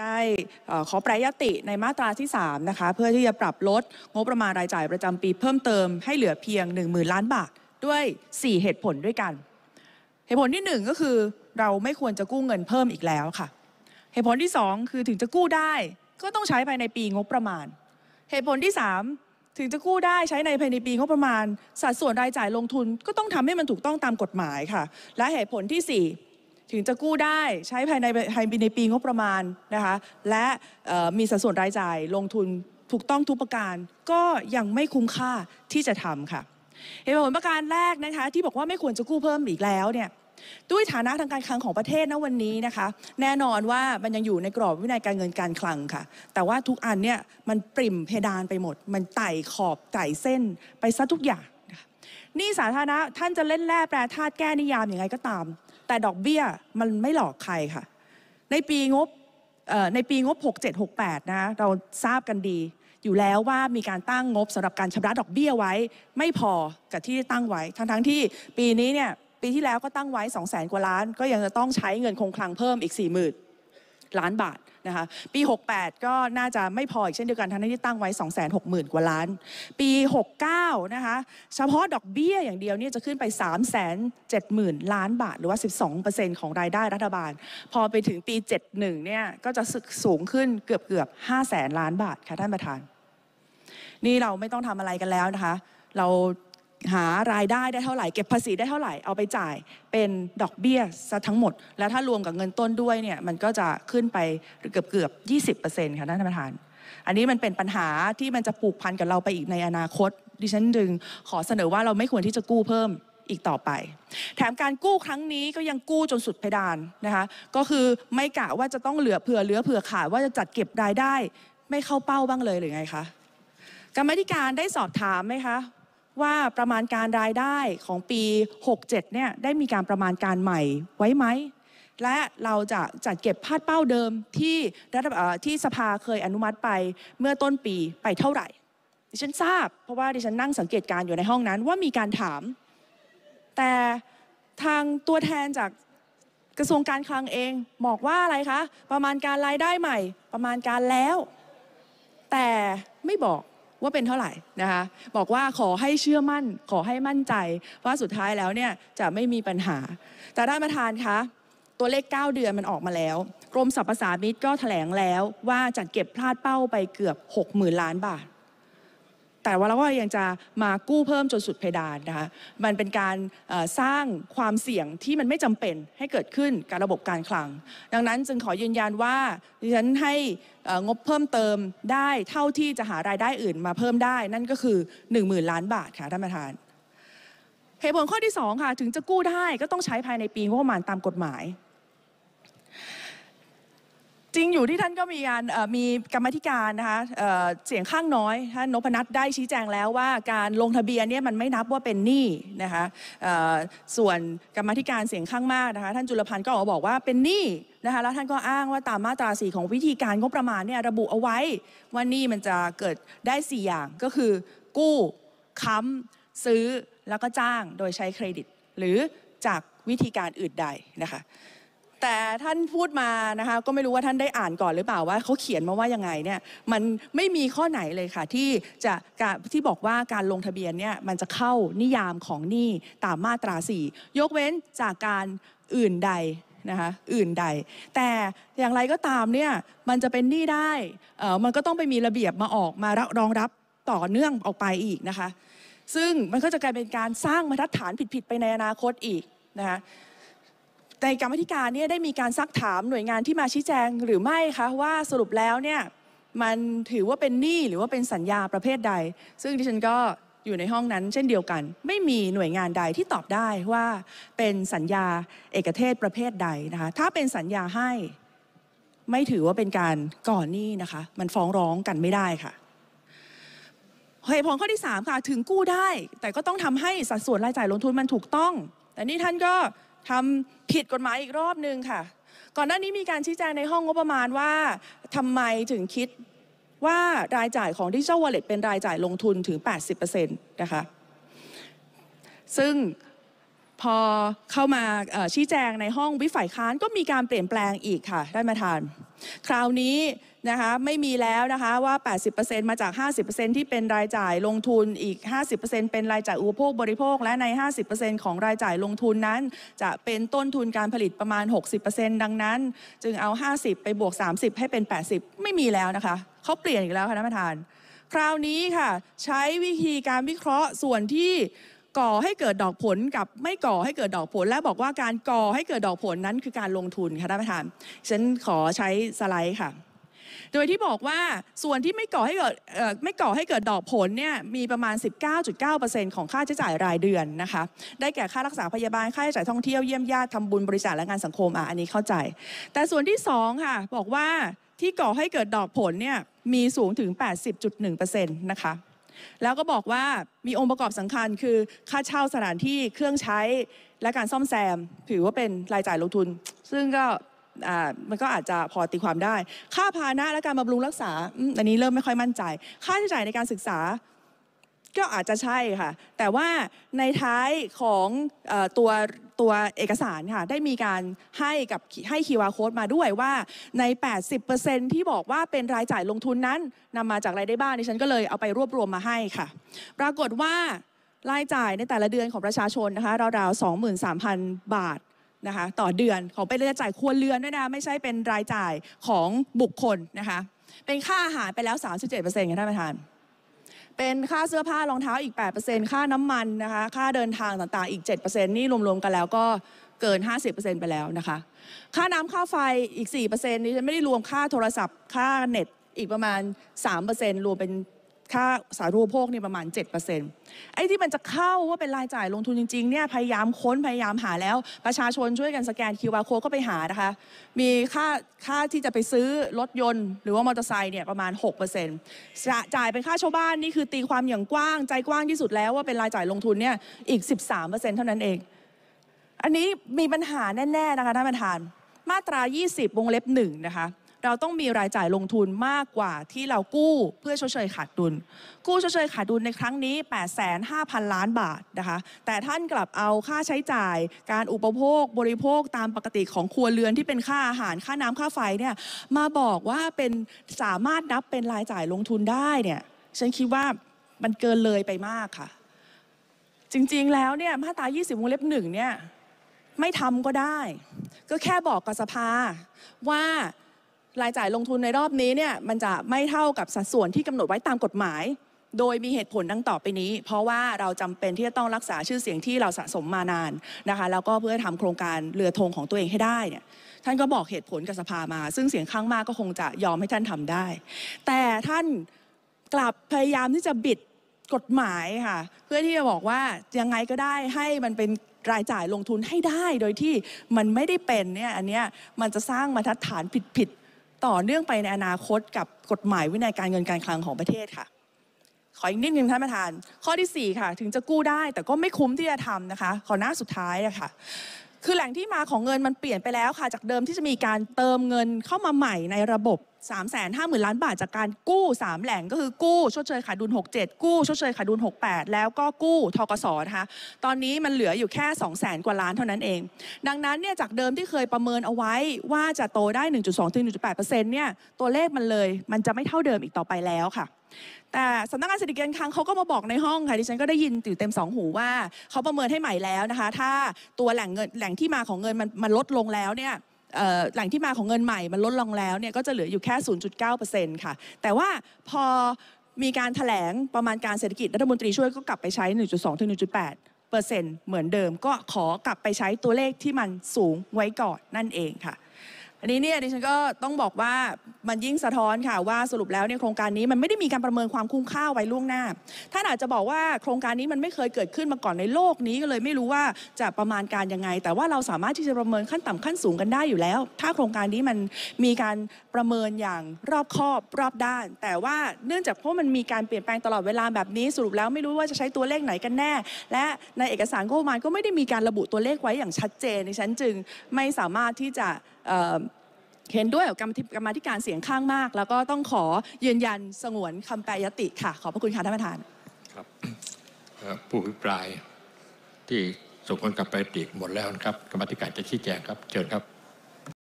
ได้ขอแปรยติในมาตราที่3นะคะเพื่อที่จะปรับลดงบประมาณรายจ่ายประจำปีเพิ่มเติมให้เหลือเพียง1 0,000ล้านบาทด้วย 4 เหตุผลด้วยกัน เหตุผลที่ 1 ก็คือเราไม่ควรจะกู้เงินเพิ่มอีกแล้วค่ะ เหตุผลที่ 2 คือถึงจะกู้ได้ก็ต้องใช้ภายในปีงบประมาณ เหตุผลที่ 3 ถึงจะกู้ได้ใช้ในภายในปีงบประมาณ สัดส่วนรายจ่ายลงทุนก็ต้องทำให้มันถูกต้องตามกฎหมายค่ะ และเหตุผลที่4ถึงจะกู้ได้ ใช้ภายในภายในปีงบประมาณนะคะและมีสัดส่วนรายจ่ายลงทุนถูกต้องทุกประการก็ยังไม่คุ้มค่าที่จะทำค่ะ เหตุผลประการแรกนะคะที่บอกว่าไม่ควรจะกู้เพิ่มอีกแล้วเนี่ยด้วยฐานะทางการคลังของประเทศณวันนี้นะคะ แน่นอนว่ามันยังอยู่ในกรอบวินัยการเงินการคลังค่ะ แต่ว่าทุกอันเนี่ยมันปริ่มเพดานไปหมด มันไต่ขอบไต่เส้นไปซะทุกอย่างนี่สาธารณะท่านจะเล่นแร่แปรธาตุแก้นิยามอย่างไรก็ตามแต่ดอกเบี้ยมันไม่หลอกใครค่ะ ในปีงบในปีงบ6768นะเราทราบกันดี อยู่แล้วว่ามีการตั้งงบสำหรับการชำระดอกเบี้ยไว้ไม่พอกับที่ตั้งไว้ทั้งทั้งที่ปีนี้เนี่ยปีที่แล้วก็ตั้งไว้2 0 0 0 0 0กว่าล้าน ก็ยังจะต้องใช้เงินคงคลังเพิ่มอีก4 0,000ล้านบาทนะคะปี 68 ก็น่าจะไม่พออีกเช่นเดียวกัน ทั้งที่ตั้งไว้ 260,000กว่าล้าน ปี 69 นะคะ เฉพาะดอกเบี้ยอย่างเดียวเนี่ย จะขึ้นไป 370,000 ล้านบาท หรือว่า 12%ของรายได้รัฐบาล พอไปถึงปี 71เนี่ย ก็จะสูงขึ้นเกือบเกือบ5แสนล้านบาท ค่ะท่านประธาน นี่เราไม่ต้องทำอะไรกันแล้วนะคะ เราหารายได้ได้เท่าไหร่เก็บภาษีได้เท่าไหร่เอาไปจ่าย เป็นดอกเบี้ยซะทั้งหมด แล้วถ้ารวมกับเงินต้นด้วยเนี่ยมันก็จะขึ้นไปเกือบเกือบ20%ค่ะท่านประธาน อันนี้มันเป็นปัญหาที่มันจะปลูกพันกับเราไปอีกในอนาคตดิฉันดึงขอเสนอว่าเราไม่ควรที่จะกู้เพิ่มอีกต่อไป แถมการกู้ครั้งนี้ก็ยังกู้จนสุดเพดานนะคะ ก็คือไม่กะว่าจะต้องเหลือเผื่อเหลือเผื่อขาดว่าจะจัดเก็บรายได้ไม่เข้าเป้าบ้างเลยหรือไงคะกรรมธิการได้สอบถามไหมคะว่าประมาณการรายได้ของปี 67เนี่ยได้มีการประมาณการใหม่ไว้ไหมและเราจะจัดเก็บพาดเป้าเดิมที่รัฐที่สภาเคยอนุมัติไปเมื่อต้นปีไปเท่าไหร่ดิฉันทราบเพราะว่าดิฉันนั่งสังเกตการอยู่ในห้องนั้น ว่ามีการถาม แต่ทางตัวแทนจากกระทรวงการคลังเองบอกว่าอะไรคะประมาณการรายได้ใหม่ ประมาณการแล้ว แต่ไม่บอกว่าเป็นเท่าไหร่นะคะบอกว่าขอให้เชื่อมั่น ขอให้มั่นใจว่าสุดท้ายแล้วเนี่ยจะไม่มีปัญหา แต่ท่านประธานคะตัวเลข9เดือนมันออกมาแล้วกรมสรรพสามิตก็แถลงแล้วว่าจัดเก็บพลาดเป้าไปเกือบ 60,000 ล้านบาทแต่ว่าเราก็ยังจะมากู้เพิ่มจนสุดเพดานนะคะมันเป็นการสร้างความเสี่ยงที่มันไม่จำเป็นให้เกิดขึ้นกับระบบการคลัง ดังนั้นจึงขอยืนยันว่าดิฉันให้งบเพิ่มเติมได้เท่าที่จะหารายได้อื่น มาเพิ่มได้ นั่นก็คือ 1 0,000ล้านบาทค่ะท่านประธานเหตุผลข้อที่2ค่ะถึงจะกู้ได้ก็ต้องใช้ภายในปีงบประมาณตามกฎหมายจริงอยู่ที่ท่านก็มีการมีกรรมธิการนะคะเสียงข้างน้อยท่านนพนัทได้ชี้แจงแล้วว่าการลงทะเบียนเนี่ยมันไม่นับว่าเป็นหนี้นะคะส่วนกรรมธิการเสียงข้างมากนะคะท่านจุลพันธ์ก็ออกมาบอกว่าเป็นหนี้นะคะแล้วท่านก็อ้างว่าตามมาตราสีของวิธีการงบประมาณเนี่ยระบุเอาไว้ว่าหนี้มันจะเกิดได้ 4 อย่างก็คือกู้ค้ำซื้อแล้วก็จ้างโดยใช้เครดิต หรือจากวิธีการอื่นใดนะคะแต่ท่านพูดมานะคะก็ไม่รู้ว่าท่านได้อ่านก่อนหรือเปล่าว่าเขาเขียนมาว่ายังไงเนี่ยมันไม่มีข้อไหนเลยค่ะ ที่จะที่บอกว่าการลงทะเบียนเนี่ยมันจะเข้านิยามของหนี้ตามมาตรา4ยกเว้นจากการอื่นใดนะคะอื่นใด แต่อย่างไรก็ตามเนี่ยมันจะเป็นหนี้ได้เออมันก็ต้องไปมีระเบียบมาออกมารองรับต่อเนื่องออกไปอีกนะคะ ซึ่งมันก็จะกลายเป็นการสร้างมาตรฐานผิดๆไปในอนาคตอีกนะคะในกรรมธิการเนี่ยได้มีการซักถามหน่วยงานที่มาชี้แจงหรือไม่คะ ว่าสรุปแล้วเนี่ยมันถือว่าเป็นหนี้หรือว่าเป็นสัญญาประเภทใด ซึ่งดิฉันก็อยู่ในห้องนั้นเช่นเดียวกัน ไม่มีหน่วยงานใดที่ตอบได้ว่าเป็นสัญญาเอกเทศประเภทใดนะคะถ้าเป็นสัญญาให้ไม่ถือว่าเป็นการก่อนหนี้นะคะ มันฟ้องร้องกันไม่ได้ค่ะเหตุผลข้อที่ 3 ค่ะ ถึงกู้ได้ แต่ก็ต้องทำให้สัดส่วนรายจ่ายลงทุนมันถูกต้องแต่นี่ท่านก็ทำผิดกฎหมายอีกรอบหนึ่งค่ะก่อนหน้านี้มีการชี้แจงในห้องงบประมาณว่าทำไมถึงคิดว่ารายจ่ายของดิจิทัลวอลเล็ตเป็นรายจ่ายลงทุนถึง80%นะคะซึ่งพอเข้ามาชี้แจงในห้องวิฝ่ายค้านก็มีการเปลี่ยนแปลงอีกค่ะท่านประธาน คราวนี้นะคะไม่มีแล้วนะคะว่า 80%มาจาก 50%ที่เป็นรายจ่ายลงทุนอีก 50%เป็นรายจ่ายอุปโภคบริโภค และใน 50%ของรายจ่ายลงทุนนั้น จะเป็นต้นทุนการผลิตประมาณ 60%ดังนั้น จึงเอา 50 ไปบวก 30 ให้เป็น 80 ไม่มีแล้วนะคะเขาเปลี่ยนอีกแล้วค่ะท่านประธาน คราวนี้ค่ะ ใช้วิธีการวิเคราะห์ส่วนที่ก่อให้เกิดดอกผลกับไม่ก่อให้เกิดดอกผลและบอกว่าการก่อให้เกิดดอกผลนั้นคือการลงทุนค่ะท่านประธานฉันขอใช้สไลด์ค่ะ โดยที่บอกว่าส่วนที่ไม่ก่อให้เกิดไม่ก่อให้เกิดดอกผลเนี่ยมีประมาณ 19.9%ของค่าใช้จ่ายรายเดือนนะคะ ได้แก่ค่ารักษาพยาบาลค่าใช้จ่ายท่องเที่ยวเยี่ยมญาติทำบุญบริจาคและงานสังคมอ่ะอันนี้เข้าใจ แต่ส่วนที่2ค่ะบอกว่าที่ก่อให้เกิดดอกผลเนี่ยมีสูงถึง80.1%นะคะแล้วก็บอกว่ามีองค์ประกอบสำคัญคือค่าเช่าสถานที่เครื่องใช้และการซ่อมแซม ถือว่าเป็นรายจ่ายลงทุน ซึ่งก็มันก็อาจจะพอตีความได้ ค่าพานะและการบำรุงรักษาอันนี้เริ่มไม่ค่อยมั่นใจ ค่าใช้จ่ายในการศึกษาก็อาจจะใช่ค่ะแต่ว่าในท้ายของตัวตัวเอกสารค่ะได้มีการให้กับให้คีวาโค้ดมาด้วยว่าใน 80%ที่บอกว่าเป็นรายจ่ายลงทุนนั้นนำมาจากอะไรได้บ้างดิฉันก็เลยเอาไปรวบรวมมาให้ค่ะปรากฏว่ารายจ่ายในแต่ละเดือนของประชาชนนะคะราวๆ 23,000 บาทนะคะต่อเดือนของเป็นรายจ่ายครัวเรือนด้วยนะไม่ใช่เป็นรายจ่ายของบุคคลนะคะเป็นค่าอาหารไปแล้ว 37%ค่ะท่านประธานเป็นค่าเสื้อผ้ารองเท้าอีก 8%ค่าน้ำมันนะคะ ค่าเดินทางต่างๆ อีก 7%นี่รวมๆ กันแล้วก็เกิน 50%ไปแล้วนะคะ ค่าน้ำค่าไฟอีก 4%นี่ฉันไม่ได้รวมค่าโทรศัพท์ ค่าเน็ตอีกประมาณ 3%รวมเป็นค่าสาธารณูปโภคเนี่ยประมาณ7%ไอ้ที่มันจะเข้าว่าเป็นรายจ่ายลงทุนจริงๆเนี่ยพยายามค้นพยายามหาแล้ว ประชาชนช่วยกันสแกน QR โค้ดก็ไปหานะคะมีค่าค่าที่จะไปซื้อรถยนต์ หรือว่ามอเตอร์ไซค์เนี่ยประมาณ6%จ่ายเป็นค่าชาวบ้านนี่คือตีความอย่างกว้างใจกว้างที่สุดแล้วว่าเป็นรายจ่ายลงทุนเนี่ยอีก 13%เท่านั้นเอง อันนี้มีปัญหาแน่ๆนะคะท่านประธานมาตรา20วงเล็บ1นะคะเราต้องมีรายจ่ายลงทุนมากกว่าที่เรากู้เพื่อชดเชยขาดดุล กู้ชดเชยขาดดุลในครั้งนี้ 8 5 0 0 0 0 ล้านบาทนะคะ แต่ท่านกลับเอาค่าใช้จ่ายการอุปโภคบริโภคตามปกติของครัวเรือนที่เป็นค่าอาหารค่าน้ำค่าไฟเนี่ยมาบอกว่าเป็นสามารถนับเป็นรายจ่ายลงทุนได้เนี่ย ฉันคิดว่ามันเกินเลยไปมากค่ะ จริง ๆแล้วเนี่ยมาตรา20วงเล็บหนึ่งเนี่ยไม่ทำก็ได้ ก็แค่บอกกับสภาว่ารายจ่ายลงทุนในรอบนี้เนี่ยมันจะไม่เท่ากับสัดส่วนที่กำหนดไว้ตามกฎหมาย โดยมีเหตุผลดังต่อไปนี้ เพราะว่าเราจำเป็นที่จะต้องรักษาชื่อเสียงที่เราสะสมมานานนะคะแล้วก็เพื่อทำโครงการเรือธงของตัวเองให้ได้เนี่ยท่านก็บอกเหตุผลกับสภามา ซึ่งเสียงข้างมากก็คงจะยอมให้ท่านทำได้ แต่ท่านกลับพยายามที่จะบิดกฎหมายค่ะเพื่อที่จะบอกว่ายังไงก็ได้ให้มันเป็นรายจ่ายลงทุนให้ได้โดยที่มันไม่ได้เป็นเนี่ยอันเนี้ยมันจะสร้างมาตรฐานผิดต่อเนื่องไปในอนาคตกับกฎหมาย วินัยการเงินการคลังของประเทศค่ะ ขออีกนิดนึงท่านประธาน ข้อที่ 4 ค่ะ ถึงจะกู้ได้แต่ก็ไม่คุ้มที่จะทำนะคะ ขอหน้าสุดท้ายนะคะคือแหล่งที่มาของเงินมันเปลี่ยนไปแล้วค่ะ จากเดิมที่จะมีการเติมเงินเข้ามาใหม่ในระบบ3 5 0 0 0ล้านบาทจากการกู้ 3 แหล่งก็คือกู้ชดเชยขาดดุล 67 กู้ชดเชยขาดดุล 68 แล้วก็กู้ทกศนะคะตอนนี้มันเหลืออยู่แค่ 2 0 0 0 0 กว่าล้านเท่านั้นเอง ดังนั้นเนี่ยจากเดิมที่เคยประเมินเอาไว้ว่าจะโตได้ 1.2 ถึง 1.8เนี่ยตัวเลขมันเลยมันจะไม่เท่าเดิมอีกต่อไปแล้วค่ะ แต่สำนักงานเศรษฐกิจการคลังเขาก็มาบอกในห้องค่ะดิฉันก็ได้ยินตื่นเต็มสองหูว่าเขาประเมินให้ใหม่แล้วนะคะถ้าตัวแหล่งเงินแหล่งที่มาของเงินมันมันลดลงแล้วเนี่ยแหล่งที่มาของเงินใหม่มันลดลงแล้วเนี่ยก็จะเหลืออยู่แค่0.9%ค่ะแต่ว่าพอมีการถแถลงประมาณการเศรษฐกิจรัฐมนตรีช่วยก็กลับไปใช้1.2ถึง1.8เปอร์เซ็นต์เหมือนเดิม ก็ขอกลับไปใช้ตัวเลขที่มันสูงไว้ก่อนนั่นเองค่ะันนี้เนี่ยดิฉันก็ต้องบอกว่ามันยิ่งสะท้อนค่ะว่าสรุปแล้วเนี่ยโครงการนี้มันไม่ได้มีการประเมินความคุ้มค่าไว้ล่วงหน้า ท่านอาจจะบอกว่าโครงการนี้มันไม่เคยเกิดขึ้นมาก่อนในโลกนี้ก็เลยไม่รู้ว่าจะประมาณการยังไงแต่ว่าเราสามารถที่จะประเมินขั้นต่ำขั้นสูงกันได้อยู่แล้ว ถ้าโครงการนี้มันมีการประเมินอย่างรอบคอบรอบด้าน แต่ว่าเนื่องจากเพราะมันมีการเปลี่ยนแปลงตลอดเวลาแบบนี้ สรุปแล้วไม่รู้ว่าจะใช้ตัวเลขไหนกันแน่ และในเอกสารงบประมาณก็ไม่ได้มีการระบุตัวเลขไว้อย่างชัดเจนดิฉันจึงไม่สามารถที่จะเห็นด้วยกับกรรมธิการเสียงข้างมาก แล้วก็ต้องขอยืนยันสงวนคำแปรยติค่ะ ขอบพระคุณค่ะ ท่านประธานครับผู้อภิปรายที่ส่งคนกลับไปติหมดแล้วครับกรรมธิการจะชี้แจงครับเชิญครับ